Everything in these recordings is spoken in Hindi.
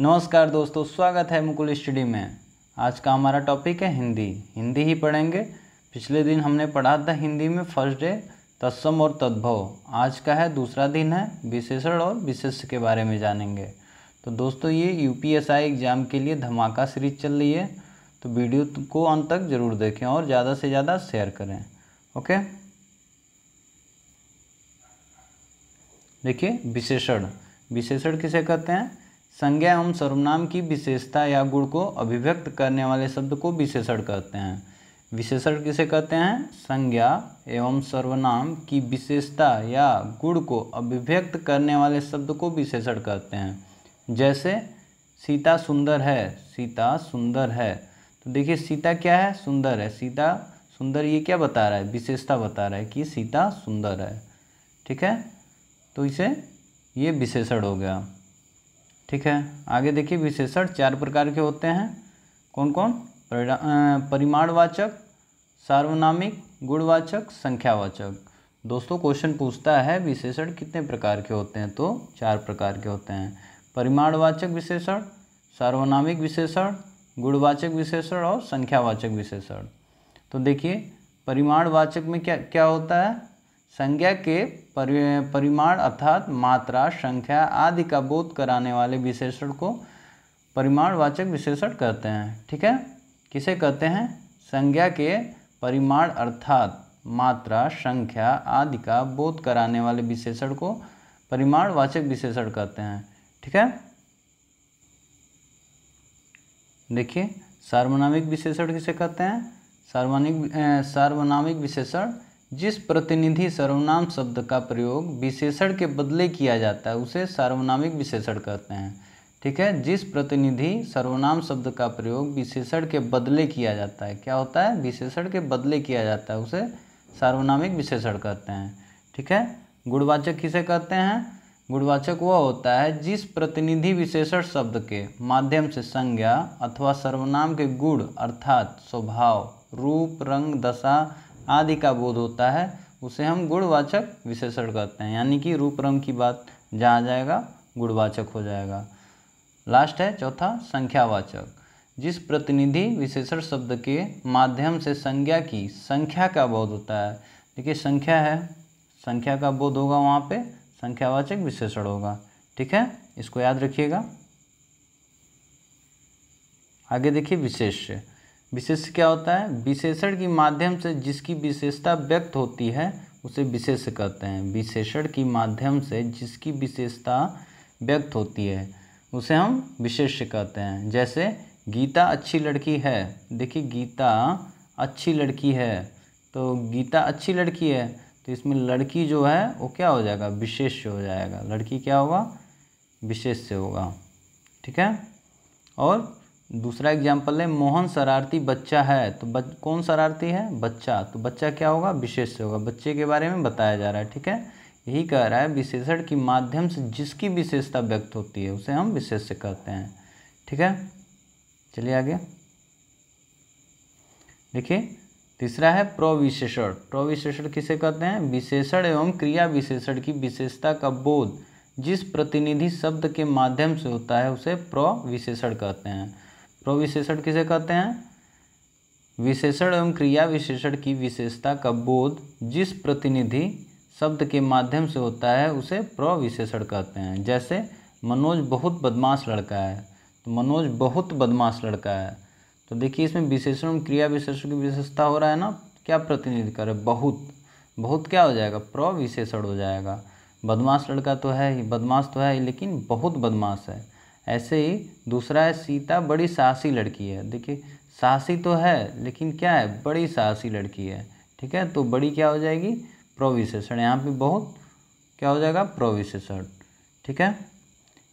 नमस्कार दोस्तों स्वागत है मुकुल स्टडी में आज का हमारा टॉपिक है हिंदी हिंदी ही पढ़ेंगे पिछले दिन हमने पढ़ा था हिंदी में फर्स्ट डे तत्सम और तद्भव आज का है दूसरा दिन है विशेषण और विशेष के बारे में जानेंगे तो दोस्तों ये यू एग्ज़ाम के लिए धमाका सीरीज चल रही है तो वीडियो को अंत तक ज़रूर देखें और ज़्यादा से ज़्यादा शेयर करें ओके देखिए विशेषण विशेषण किसे कहते हैं संज्ञा एवं सर्वनाम की विशेषता या गुण को अभिव्यक्त करने वाले शब्द को विशेषण कहते हैं विशेषण किसे कहते हैं संज्ञा एवं सर्वनाम की विशेषता या गुण को अभिव्यक्त करने वाले शब्द को विशेषण कहते हैं जैसे सीता सुंदर है सीता सुंदर है तो देखिए सीता क्या है सुंदर है सीता सुंदर ये क्या बता रहा है विशेषता बता रहा है कि सीता सुंदर है ठीक है तो इसे ये विशेषण हो गया ठीक है आगे देखिए विशेषण चार प्रकार के होते हैं कौन कौन परिमाणवाचक सार्वनामिक गुणवाचक संख्यावाचक दोस्तों क्वेश्चन पूछता है विशेषण कितने प्रकार के होते हैं तो चार प्रकार के होते हैं परिमाणवाचक विशेषण सार्वनामिक विशेषण गुणवाचक विशेषण और संख्यावाचक विशेषण तो देखिए परिमाणवाचक में क्या क्या होता है संज्ञा के परिमाण अर्थात मात्रा संख्या आदि का बोध कराने वाले विशेषण को परिमाणवाचक विशेषण कहते हैं ठीक है किसे कहते हैं संज्ञा के परिमाण अर्थात मात्रा संख्या आदि का बोध कराने वाले विशेषण को परिमाणवाचक विशेषण कहते हैं ठीक है देखिए सार्वनामिक विशेषण किसे कहते हैं सार्वनिक सार्वनामिक विशेषण जिस प्रतिनिधि सर्वनाम शब्द का प्रयोग विशेषण के बदले किया जाता है उसे सार्वनामिक विशेषण कहते हैं ठीक है जिस प्रतिनिधि सर्वनाम शब्द का प्रयोग विशेषण के बदले किया जाता है क्या होता है विशेषण के बदले किया जाता है उसे सार्वनामिक विशेषण कहते हैं ठीक है गुणवाचक किसे कहते हैं गुणवाचक वह होता है जिस प्रतिनिधि विशेषण शब्द के माध्यम से संज्ञा अथवा सर्वनाम के गुण अर्थात स्वभाव रूप रंग दशा आदि का बोध होता है उसे हम गुणवाचक विशेषण कहते हैं यानी कि रूप रंग की बात जहाँ जाएगा गुणवाचक हो जाएगा लास्ट है चौथा संख्यावाचक जिस प्रतिनिधि विशेषण शब्द के माध्यम से संज्ञा की संख्या का बोध होता है देखिए संख्या है संख्या का बोध होगा वहाँ पे संख्यावाचक विशेषण होगा ठीक है इसको याद रखिएगा आगे देखिए विशेष्य विशेष क्या होता है विशेषण के माध्यम से जिसकी विशेषता व्यक्त होती है उसे विशेष कहते हैं विशेषण के माध्यम से जिसकी विशेषता व्यक्त होती है उसे हम विशेष कहते हैं जैसे गीता अच्छी लड़की है देखिए गीता अच्छी लड़की है तो गीता अच्छी लड़की है तो इसमें लड़की जो है वो क्या हो जाएगा विशेष हो जाएगा लड़की क्या होगा विशेष से होगा ठीक है और दूसरा एग्जाम्पल है मोहन शरारती बच्चा है तो बच, कौन शरारती है बच्चा तो बच्चा क्या होगा विशेष होगा बच्चे के बारे में बताया जा रहा है ठीक है यही कह रहा है विशेषण के माध्यम से जिसकी विशेषता व्यक्त होती है उसे हम विशेष्य कहते हैं ठीक है चलिए आगे देखिए तीसरा है प्रविशेषण प्रविशेषण किसे कहते हैं विशेषण एवं क्रिया विशेषण की विशेषता का बोध जिस प्रतिनिधि शब्द के माध्यम से होता है उसे प्रविशेषण कहते हैं प्रविशेषण किसे कहते हैं विशेषण एवं क्रिया विशेषण की विशेषता का बोध जिस प्रतिनिधि शब्द के माध्यम से होता है उसे प्रविशेषण कहते हैं जैसे मनोज बहुत बदमाश लड़का है तो मनोज बहुत बदमाश लड़का है तो देखिए इसमें विशेषण एवं क्रिया विशेषण की विशेषता हो रहा है ना क्या प्रतिनिधि कर रहे बहुत बहुत क्या हो जाएगा प्रविशेषण हो जाएगा बदमाश लड़का तो है ही बदमाश तो है ही लेकिन बहुत बदमाश है ऐसे ही दूसरा है सीता बड़ी साहसी लड़की है देखिए साहसी तो है लेकिन क्या है बड़ी साहसी लड़की है ठीक है तो बड़ी क्या हो जाएगी प्रोविशेषण यहाँ पे बहुत क्या हो जाएगा प्रोविशेषण ठीक है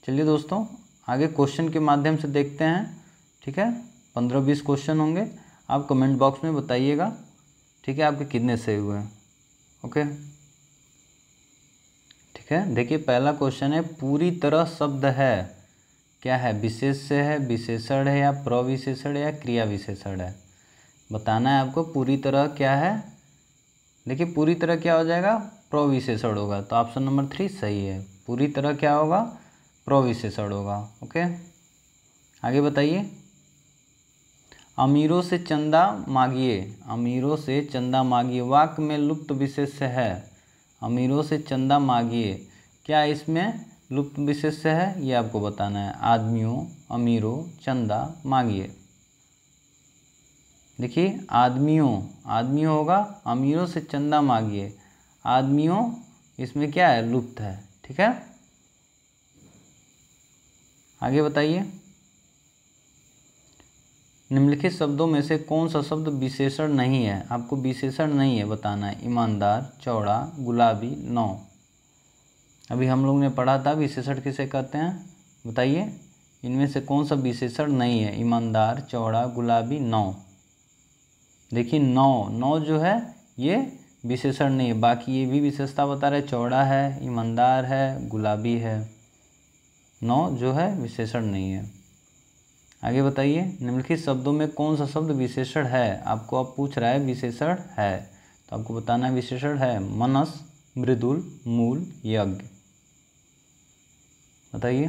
चलिए दोस्तों आगे क्वेश्चन के माध्यम से देखते हैं ठीक है पंद्रह बीस क्वेश्चन होंगे आप कमेंट बॉक्स में बताइएगा ठीक है आपके कितने सही हुए हैं ओके ठीक है देखिए पहला क्वेश्चन है पूरी तरह शब्द है क्या है विशेष से है विशेषण है या प्रविशेषण या क्रिया विशेषण है बताना है आपको पूरी तरह क्या है देखिए पूरी तरह क्या हो जाएगा प्रविशेषण होगा तो ऑप्शन नंबर थ्री सही है पूरी तरह क्या होगा प्रविशेषण होगा ओके आगे बताइए अमीरों से चंदा मांगिए अमीरों से चंदा मांगिए वाक में लुप्त विशेष है अमीरों से चंदा मांगिए क्या इसमें लुप्त विशेष है ये आपको बताना है आदमियों अमीरों चंदा मांगिए देखिए आदमियों आदमियों होगा अमीरों से चंदा मांगिए आदमियों इसमें क्या है लुप्त है ठीक है आगे बताइए निम्नलिखित शब्दों में से कौन सा शब्द विशेषण नहीं है आपको विशेषण नहीं है बताना है ईमानदार चौड़ा गुलाबी नौ अभी हम लोग ने पढ़ा था विशेषण किसे कहते हैं बताइए इनमें से कौन सा विशेषण नहीं है ईमानदार चौड़ा गुलाबी नौ देखिए नौ नौ जो है ये विशेषण नहीं है बाकी ये भी विशेषता बता रहे चौड़ा है ईमानदार है गुलाबी है नौ जो है विशेषण नहीं है आगे बताइए निम्नलिखित शब्दों में कौन सा शब्द विशेषण है आपको अब आप पूछ रहा है विशेषण है तो आपको बताना है विशेषण है मनस मृदुल मूल यज्ञ बताइए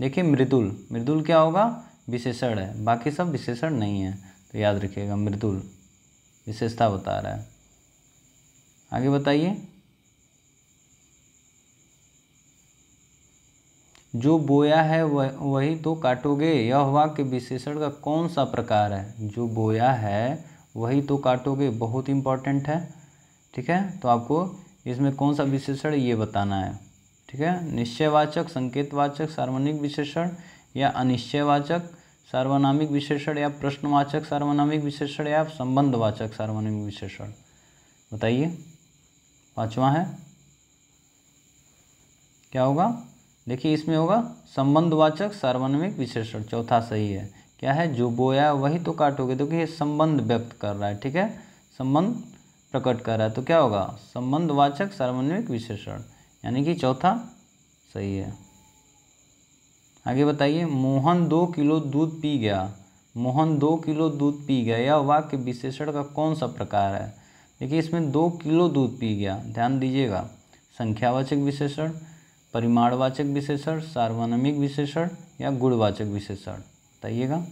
देखिए मृदुल मृदुल क्या होगा विशेषण है बाकी सब विशेषण नहीं है तो याद रखिएगा मृदुल विशेषता बता रहा है आगे बताइए जो बोया है वह वही तो काटोगे यह वाक्य विशेषण का कौन सा प्रकार है जो बोया है वही तो काटोगे बहुत इम्पॉर्टेंट है ठीक है तो आपको इसमें कौन सा विशेषण ये बताना है ठीक है निश्चयवाचक संकेतवाचक सार्वनिक विशेषण या अनिश्चयवाचक सार्वनामिक विशेषण या प्रश्नवाचक सार्वनामिक विशेषण या संबंधवाचक सार्वनामिक विशेषण बताइए पांचवा है क्या होगा देखिए इसमें होगा संबंधवाचक सार्वनामिक विशेषण चौथा सही है क्या है जो बोया वही तो काटोगे तो ये संबंध व्यक्त कर रहा है ठीक है संबंध प्रकट कर रहा है तो क्या होगा संबंधवाचक सार्वनामिक विशेषण यानी कि चौथा सही है आगे बताइए मोहन दो किलो दूध पी गया मोहन दो किलो दूध पी गया यह वाक्य विशेषण का कौन सा प्रकार है देखिए इसमें दो किलो दूध पी गया ध्यान दीजिएगा संख्यावाचक विशेषण परिमाणवाचक विशेषण सार्वनमिक विशेषण या गुणवाचक विशेषण बताइएगा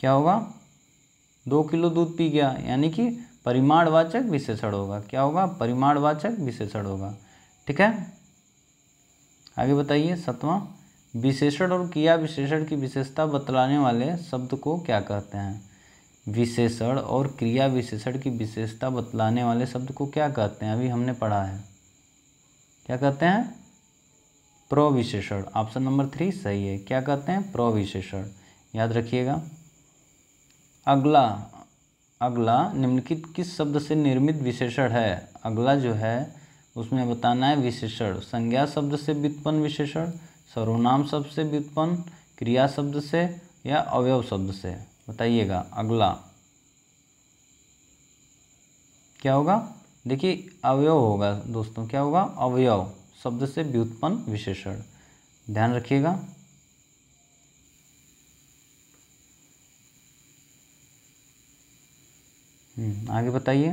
क्या होगा दो किलो दूध पी गया यानी कि परिमाणवाचक विशेषण होगा क्या होगा परिमाणवाचक विशेषण होगा ठीक है आगे बताइए सतवा विशेषण और क्रिया विशेषण की विशेषता बतलाने वाले शब्द को क्या कहते हैं विशेषण और क्रिया विशेषण की विशेषता बतलाने वाले शब्द को क्या कहते हैं अभी हमने पढ़ा है क्या कहते हैं प्रविशेषण ऑप्शन नंबर थ्री सही है क्या कहते हैं प्रविशेषण याद रखिएगा अगला अगला निम्नलिखित किस शब्द से निर्मित विशेषण है अगला जो है उसमें बताना है विशेषण संज्ञा शब्द से व्युत्पन्न विशेषण सर्वनाम शब्द से व्युत्पन्न क्रिया शब्द से या अवयव शब्द से बताइएगा अगला क्या होगा देखिए अवयव होगा दोस्तों क्या होगा अवयव शब्द से व्युत्पन्न विशेषण ध्यान रखिएगा हम्म, आगे बताइए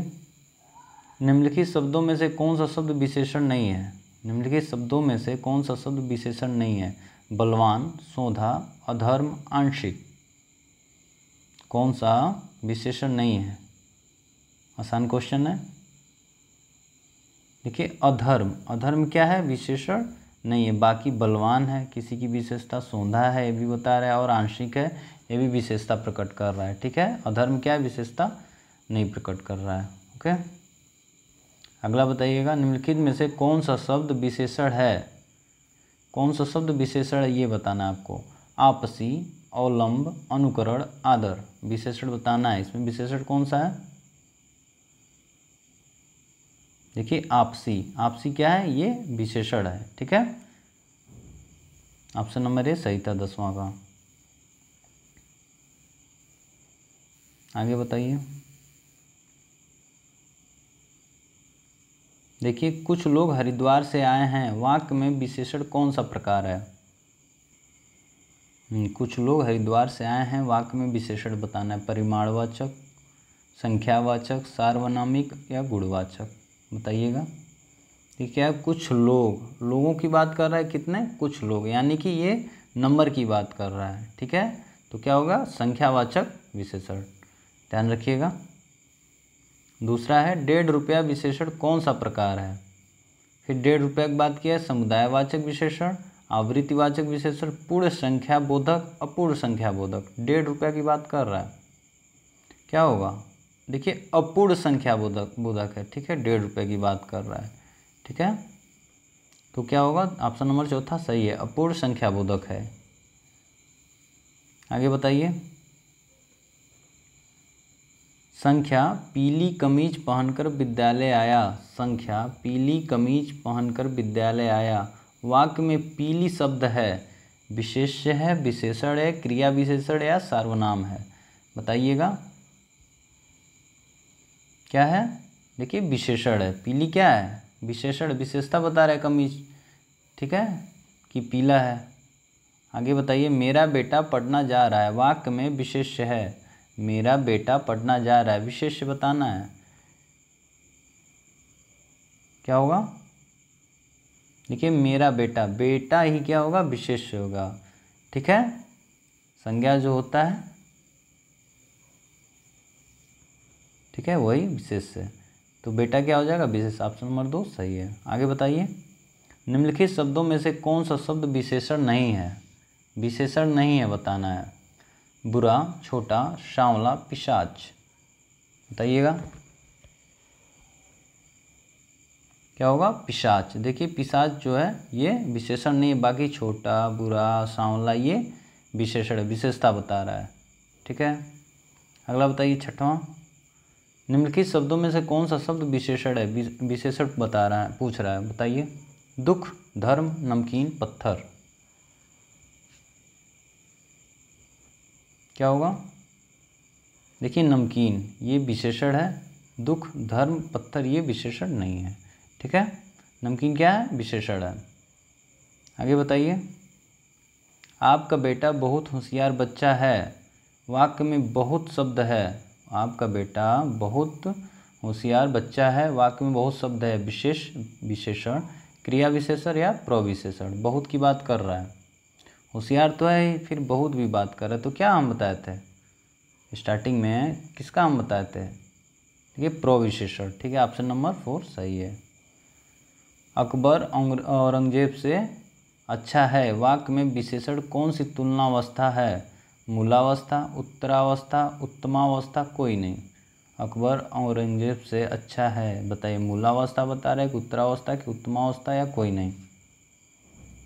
निम्नलिखित शब्दों में से कौन सा शब्द विशेषण नहीं है निम्नलिखित शब्दों में से कौन सा शब्द विशेषण नहीं है बलवान सोधा अधर्म आंशिक कौन सा विशेषण नहीं है आसान क्वेश्चन है देखिए अधर्म अधर्म क्या है विशेषण नहीं है बाकी बलवान है किसी की विशेषता सोंधा है ये भी बता रहा है और आंशिक है ये भी विशेषता प्रकट कर रहा है ठीक है अधर्म क्या है विशेषता नहीं प्रकट कर रहा है ओके अगला बताइएगा निम्नलिखित में से कौन सा शब्द विशेषण है कौन सा शब्द विशेषण है ये बताना है आपको आपसी अवलंब अनुकरण आदर विशेषण बताना है इसमें विशेषण कौन सा है देखिए आपसी आपसी क्या है ये विशेषण है ठीक है ऑप्शन नंबर ए सही था दसवां का आगे बताइए देखिए कुछ लोग हरिद्वार से आए हैं वाक्य में विशेषण कौन सा प्रकार है हम्म, कुछ लोग हरिद्वार से आए हैं वाक्य में विशेषण बताना है परिमाणवाचक संख्यावाचक सार्वनामिक या गुणवाचक बताइएगा ठीक है कुछ लोग लोगों की बात कर रहा है कितने कुछ लोग यानी कि ये नंबर की बात कर रहा है ठीक है तो क्या होगा संख्यावाचक विशेषण ध्यान रखिएगा दूसरा है डेढ़ रुपया विशेषण कौन सा प्रकार है फिर डेढ़ रुपये की बात किया है समुदायवाचक विशेषण आवृत्तिवाचक विशेषण पूर्ण संख्या बोधक अपूर्ण संख्या बोधक डेढ़ रुपये की बात कर रहा है क्या होगा देखिए अपूर्ण संख्या बोधक बोधक है ठीक है डेढ़ रुपये की बात कर रहा है ठीक है तो क्या होगा ऑप्शन नंबर चौथा सही है अपूर्ण संख्या बोधक है आगे बताइए संख्या पीली कमीज पहनकर विद्यालय आया संख्या पीली कमीज पहनकर विद्यालय आया वाक्य में पीली शब्द है विशेष्य है विशेषण है क्रिया विशेषण या सार्वनाम है बताइएगा क्या है देखिए विशेषण है पीली क्या है विशेषण विशेषता बता रहा है कमीज ठीक है कि पीला है आगे बताइए मेरा बेटा पढ़ना जा रहा है वाक्य में विशेष्य है मेरा बेटा पटना जा रहा है विशेष बताना है क्या होगा देखिए मेरा बेटा बेटा ही क्या होगा विशेष होगा ठीक है संज्ञा जो होता है ठीक है वही विशेष है तो बेटा क्या हो जाएगा विशेष ऑप्शन नंबर दो सही है आगे बताइए निम्नलिखित शब्दों में से कौन सा शब्द विशेषण नहीं है विशेषण नहीं है बताना है बुरा छोटा शावला पिशाच बताइएगा क्या होगा पिशाच देखिए पिशाच जो है ये विशेषण नहीं है बाकी छोटा बुरा सांवला ये विशेषण विशेषता बता रहा है ठीक है अगला बताइए छठवां निम्नलिखित शब्दों में से कौन सा शब्द विशेषण है विशेषण बता रहा है पूछ रहा है बताइए दुख धर्म नमकीन पत्थर क्या होगा देखिए नमकीन ये विशेषण है दुख धर्म पत्थर ये विशेषण नहीं है ठीक है नमकीन क्या है विशेषण है आगे बताइए आपका बेटा बहुत होशियार बच्चा है वाक्य में बहुत शब्द है आपका बेटा बहुत होशियार बच्चा है वाक्य में बहुत शब्द है विशेष विशेषण क्रिया विशेषण या प्रविशेषण बहुत की बात कर रहा है होशियार तो है ही फिर बहुत भी बात कर रहा है तो क्या हम बताए थे स्टार्टिंग में किसका हम बताए थे ठीक है विशेषण ठीक है ऑप्शन नंबर फोर सही है अकबर औरंगजेब से अच्छा है वाक में विशेषण कौन सी तुलनावस्था है मूलावस्था उत्तरावस्था उत्तमावस्था कोई नहीं अकबर औरंगजेब से अच्छा है बताइए मूलावस्था बता रहे कि उत्तरावस्था की उत्तमावस्था या कोई नहीं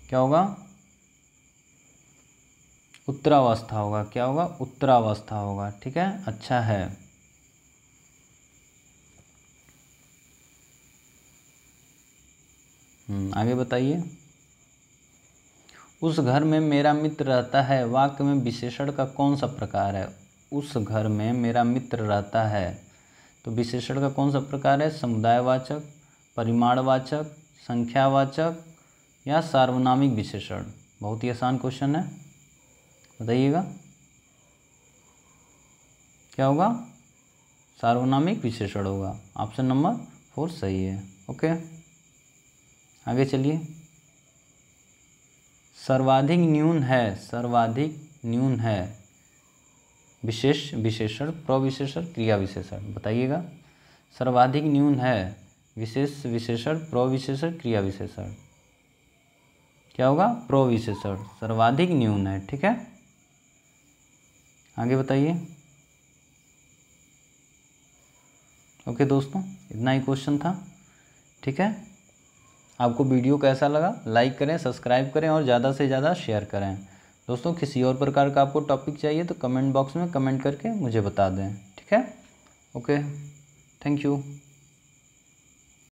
क्या होगा उत्तरावस्था होगा क्या होगा उत्तरावस्था होगा ठीक है अच्छा है हम्म, आगे बताइए उस घर में मेरा मित्र रहता है वाक्य में विशेषण का कौन सा प्रकार है उस घर में मेरा मित्र रहता है तो विशेषण का कौन सा प्रकार है समुदायवाचक परिमाणवाचक संख्यावाचक या सार्वनामिक विशेषण बहुत ही आसान क्वेश्चन है बताइएगा क्या होगा सार्वनामिक विशेषण होगा ऑप्शन नंबर फोर सही है ओके आगे चलिए सर्वाधिक न्यून है सर्वाधिक न्यून है विशेष विशेषण प्रविशेषण क्रिया विशेषण बताइएगा सर्वाधिक न्यून है विशेष विशेषण प्रविशेषण क्रिया विशेषण क्या होगा प्रविशेषण सर्वाधिक न्यून है ठीक है आगे बताइए ओके दोस्तों इतना ही क्वेश्चन था ठीक है आपको वीडियो कैसा लगा लाइक करें सब्सक्राइब करें और ज़्यादा से ज़्यादा शेयर करें दोस्तों किसी और प्रकार का आपको टॉपिक चाहिए तो कमेंट बॉक्स में कमेंट करके मुझे बता दें ठीक है ओके थैंक यू